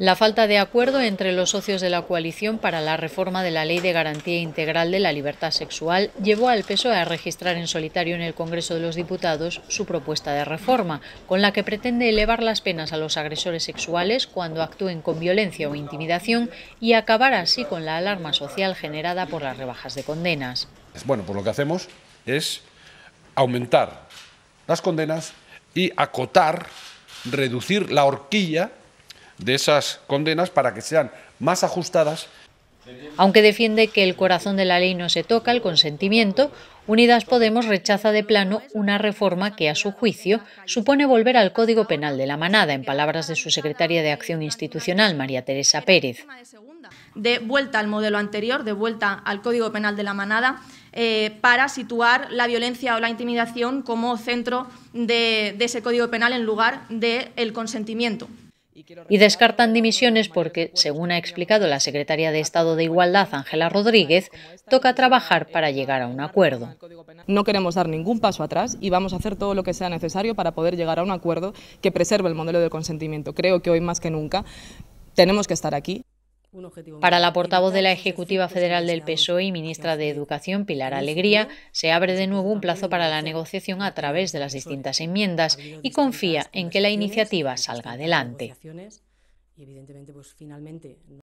la falta de acuerdo entre los socios de la coalición para la reforma de la Ley de Garantía Integral de la Libertad Sexual llevó al PSOE a registrar en solitario en el Congreso de los Diputados su propuesta de reforma, con la que pretende elevar las penas a los agresores sexuales cuando actúen con violencia o intimidación y acabar así con la alarma social generada por las rebajas de condenas. Bueno, pues lo que hacemos es aumentar las condenas y acotar, reducir la horquilla de esas condenas para que sean más ajustadas. Aunque defiende que el corazón de la ley no se toca, el consentimiento, Unidas Podemos rechaza de plano una reforma que, a su juicio, supone volver al Código Penal de la Manada, en palabras de su secretaria de Acción Institucional, María Teresa Pérez. De vuelta al modelo anterior, de vuelta al Código Penal de la Manada, eh, para situar la violencia o la intimidación como centro de, ese Código Penal en lugar del consentimiento y descartan dimisiones porque, según ha explicado la secretaria de Estado de Igualdad, Ángela Rodríguez, toca trabajar para llegar a un acuerdo. No queremos dar ningún paso atrás y vamos a hacer todo lo que sea necesario para poder llegar a un acuerdo que preserve el modelo de consentimiento. Creo que hoy más que nunca tenemos que estar aquí. Para la portavoz de la Ejecutiva Federal del PSOE y ministra de Educación, Pilar Alegría, se abre de nuevo un plazo para la negociación a través de las distintas enmiendas y confía en que la iniciativa salga adelante.